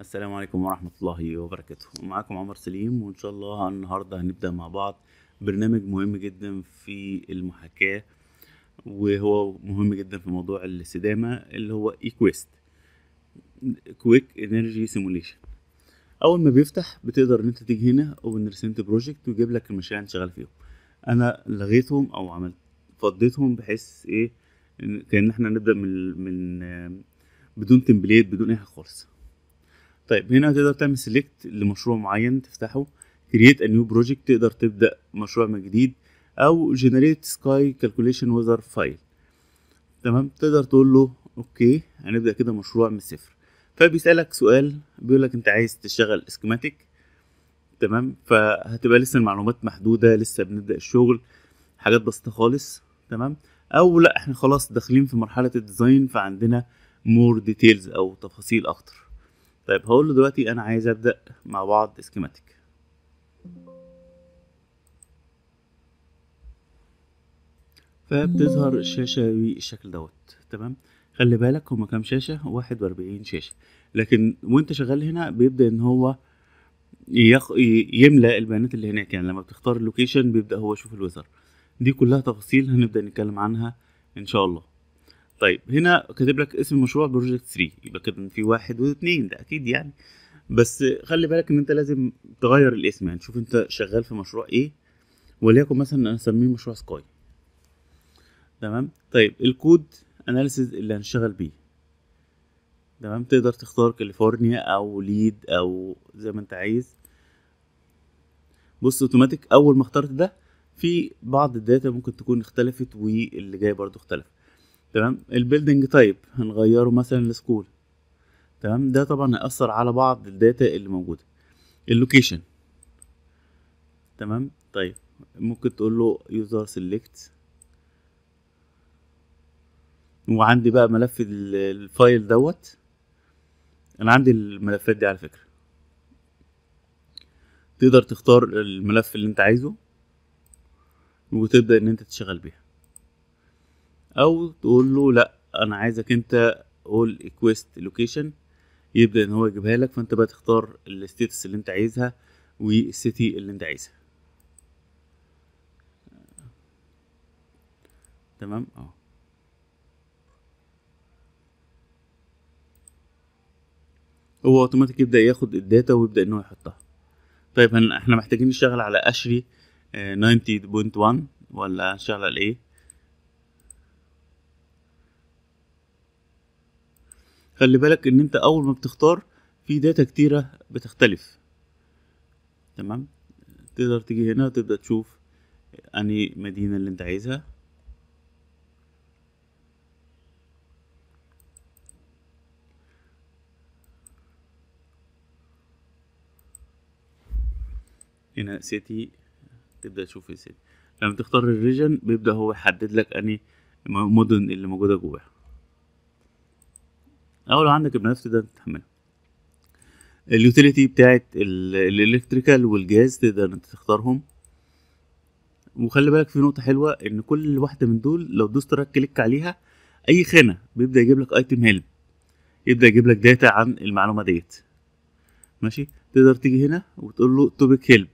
السلام عليكم ورحمة الله وبركاته معكم عمر سليم وإن شاء الله النهاردة هنبدأ مع بعض برنامج مهم جدا في المحاكاة وهو مهم جدا في موضوع الاستدامة اللي هو إيكويست كويك انرجي سيموليشن اول ما بيفتح بتقدر ان انت تيجي هنا اوبن ريسنت بروجكت ويجيب لك المشاريع اللي شغال فيهم انا لغيتهم او عملت فضيتهم بحيث ايه كان احنا نبدا من من بدون تمبليت بدون اي حاجه خالص طيب هنا تقدر تعمل سيلكت لمشروع معين تفتحه create a new project تقدر تبدأ مشروع من جديد او generate sky calculation weather file تمام تقدر تقول له اوكي هنبدأ كده مشروع من الصفر فبيسألك سؤال بيقول لك انت عايز تشتغل اسكيماتيك تمام فهتبقى لسه المعلومات محدودة لسه بنبدأ الشغل حاجات بسيطة خالص تمام او لا احنا خلاص داخلين في مرحلة الديزاين فعندنا مور ديتيلز او تفاصيل اكتر طيب هقول له دلوقتي انا عايز ابدا مع بعض اسكيماتيك فبتظهر الشاشة بالشكل دوت تمام خلي بالك هما كام شاشة واحد واربعين شاشة لكن وانت شغال هنا بيبدأ ان هو يخ... يملأ البيانات اللي هناك يعني لما بتختار اللوكيشن بيبدأ هو يشوف الوزر دي كلها تفاصيل هنبدأ نتكلم عنها ان شاء الله طيب هنا كاتب لك اسم المشروع بروجكت 3 يبقى كده في واحد واثنين ده اكيد يعني بس خلي بالك ان انت لازم تغير الاسم يعني شوف انت شغال في مشروع ايه وليكن مثلا انا اسميه مشروع سكاي تمام طيب الكود اناليسيز اللي هنشتغل بيه تمام تقدر تختار كاليفورنيا او ليد او زي ما انت عايز بص اوتوماتيك اول ما اخترت ده في بعض الداتا ممكن تكون اختلفت واللي جاي برضو اختلفت تمام البيلدنج تايب هنغيره مثلا لسكول تمام ده طبعا هيأثر على بعض الداتا اللي موجودة اللوكيشن تمام طيب ممكن تقول له يوزر سيلكت وعندي بقى ملف الفايل دوت انا عندي الملفات دي على فكرة تقدر تختار الملف اللي انت عايزه وتبدأ ان انت تشغل بيها او تقول له لا انا عايزك انت قول request location يبدا ان هو يجيبها لك فانت بقى تختار الستيتس اللي انت عايزها والسيتي اللي انت عايزها تمام اه هو اوتوماتيك يبدا ياخد الداتا ويبدا ان هو يحطها طيب احنا محتاجين نشتغل على اشري آه، 90.1 ولا نشتغل على ايه خلي بالك ان انت اول ما بتختار في داتا كتيرة بتختلف تمام تقدر تيجي هنا تبدأ تشوف انهي مدينة اللي انت عايزها هنا سيتي تبدأ تشوف السيتي لما تختار الريجن بيبدأ هو يحدد لك انهي المدن اللي موجودة جواها او لو عندك ابن تقدر تحملها اليوتيليتي بتاعت الالكتريكال والجاز تقدر انت تختارهم وخلي بالك في نقطه حلوه ان كل واحده من دول لو دوست راك كليك عليها اي خانه بيبدا يجيب لك ايتم هيلب يبدا يجيب لك داتا عن المعلومه ديت ماشي تقدر تيجي هنا وتقول له توبيك هيلب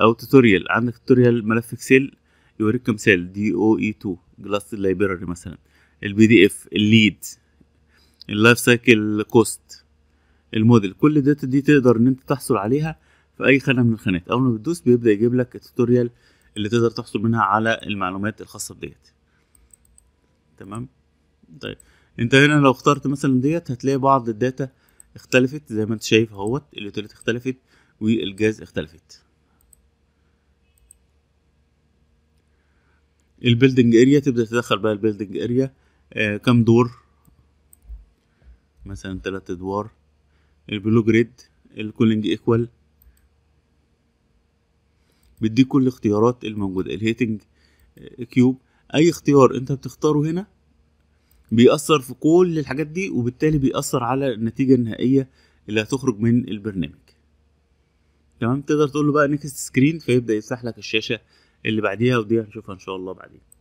او توتوريال عندك توتوريال ملف اكسل يوريك كمثال دي او اي 2 جلاس لايبراري مثلا البي دي اف الليد اللايف سايكل كوست الموديل كل الداتا دي تقدر ان انت تحصل عليها في اي خانه من الخانات اول ما بتدوس بيبدا يجيب لك التوتوريال اللي تقدر تحصل منها على المعلومات الخاصه بديت تمام طيب انت هنا لو اخترت مثلا ديت هتلاقي بعض الداتا اختلفت زي ما انت شايف اهوت اليوتيليت اختلفت والجاز اختلفت البيلدنج اريا تبدا تدخل بقى البيلدنج اريا آه كام دور مثلا تلات ادوار البلو جريد الكولينج ايكوال بيديك كل الاختيارات الموجودة الهيتنج كيوب اي اختيار انت بتختاره هنا بيأثر في كل الحاجات دي وبالتالي بيأثر على النتيجة النهائية اللي هتخرج من البرنامج تمام تقدر تقول له بقى نيكست سكرين فيبدأ يفتح لك الشاشة اللي بعديها ودي هنشوفها ان شاء الله بعدين